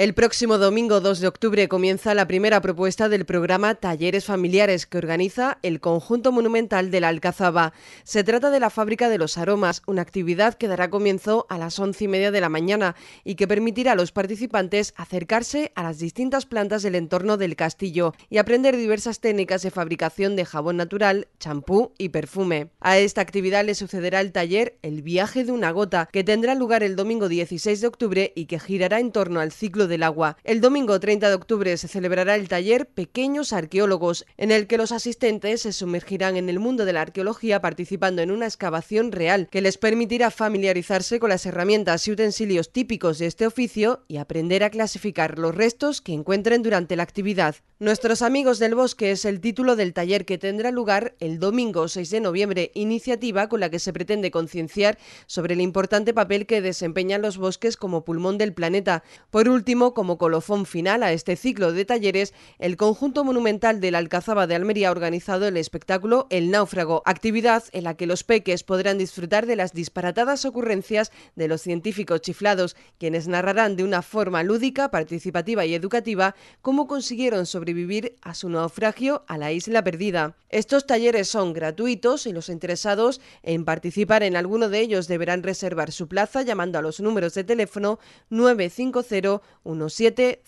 El próximo domingo 2 de octubre comienza la primera propuesta del programa Talleres Familiares que organiza el conjunto monumental de la Alcazaba. Se trata de la fábrica de los aromas, una actividad que dará comienzo a las once y media de la mañana y que permitirá a los participantes acercarse a las distintas plantas del entorno del castillo y aprender diversas técnicas de fabricación de jabón natural, champú y perfume. A esta actividad le sucederá el taller El viaje de una gota, que tendrá lugar el domingo 16 de octubre y que girará en torno al ciclo agua. El domingo 30 de octubre se celebrará el taller Pequeños Arqueólogos, en el que los asistentes se sumergirán en el mundo de la arqueología participando en una excavación real que les permitirá familiarizarse con las herramientas y utensilios típicos de este oficio y aprender a clasificar los restos que encuentren durante la actividad. Nuestros amigos del bosque es el título del taller que tendrá lugar el domingo 6 de noviembre, iniciativa con la que se pretende concienciar sobre el importante papel que desempeñan los bosques como pulmón del planeta. Por último, como colofón final a este ciclo de talleres, el conjunto monumental de la Alcazaba de Almería ha organizado el espectáculo El Náufrago, actividad en la que los peques podrán disfrutar de las disparatadas ocurrencias de los científicos chiflados, quienes narrarán de una forma lúdica, participativa y educativa cómo consiguieron sobre vivir a su naufragio a la isla perdida. Estos talleres son gratuitos y los interesados en participar en alguno de ellos deberán reservar su plaza llamando a los números de teléfono 950 17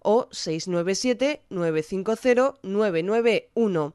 o 697 950 991.